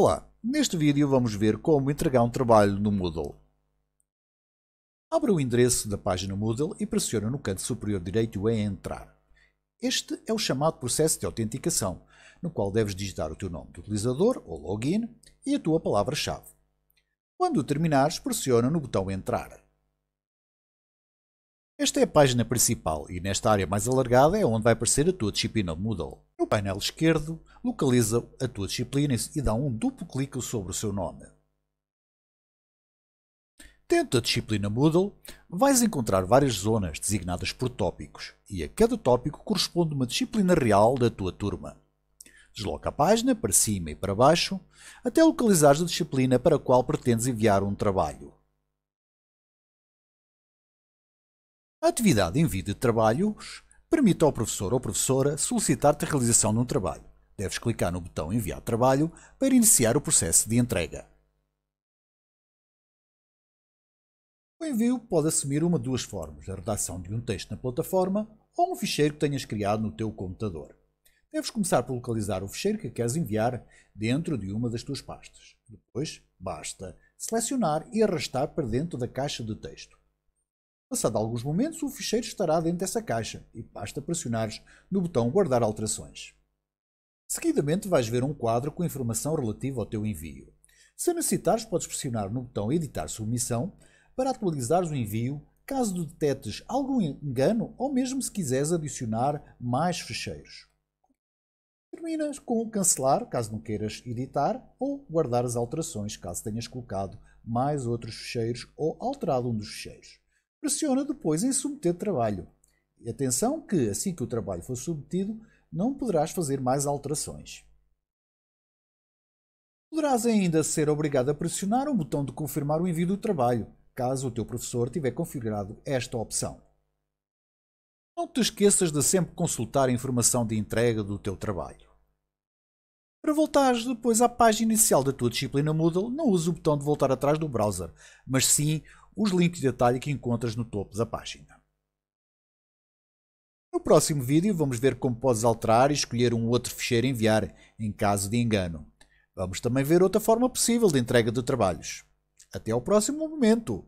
Olá, neste vídeo vamos ver como entregar um trabalho no Moodle. Abra o endereço da página Moodle e pressiona no canto superior direito em Entrar. Este é o chamado processo de autenticação, no qual deves digitar o teu nome de utilizador ou login e a tua palavra-chave. Quando terminares, pressiona no botão Entrar. Esta é a página principal e nesta área mais alargada é onde vai aparecer a tua disciplina Moodle. No painel esquerdo, localiza a tua disciplina e dá um duplo clique sobre o seu nome. Dentro da disciplina Moodle, vais encontrar várias zonas designadas por tópicos e a cada tópico corresponde uma disciplina real da tua turma. Desloca a página para cima e para baixo até localizares a disciplina para a qual pretendes enviar um trabalho. A atividade Envio de Trabalhos permite ao professor ou professora solicitar-te a realização de um trabalho. Deves clicar no botão Enviar trabalho para iniciar o processo de entrega. O envio pode assumir uma de duas formas: a redação de um texto na plataforma ou um ficheiro que tenhas criado no teu computador. Deves começar por localizar o ficheiro que queres enviar dentro de uma das tuas pastas. Depois, basta selecionar e arrastar para dentro da caixa de texto. Passado alguns momentos, o ficheiro estará dentro dessa caixa e basta pressionares no botão Guardar alterações. Seguidamente vais ver um quadro com informação relativa ao teu envio. Se necessitares, podes pressionar no botão Editar submissão para atualizar o envio caso detectes algum engano ou mesmo se quiseres adicionar mais ficheiros. Terminas com cancelar, caso não queiras editar, ou guardar as alterações, caso tenhas colocado mais outros ficheiros ou alterado um dos ficheiros pressiona depois em submeter trabalho. E atenção que, assim que o trabalho for submetido, não poderás fazer mais alterações. Poderás ainda ser obrigado a pressionar o botão de confirmar o envio do trabalho, caso o teu professor tiver configurado esta opção. Não te esqueças de sempre consultar a informação de entrega do teu trabalho. Para voltares depois à página inicial da tua disciplina Moodle, não use o botão de voltar atrás do browser, mas sim os links de detalhe que encontras no topo da página. No próximo vídeo vamos ver como podes alterar e escolher um outro fecheiro a enviar, em caso de engano. Vamos também ver outra forma possível de entrega de trabalhos. Até ao próximo momento!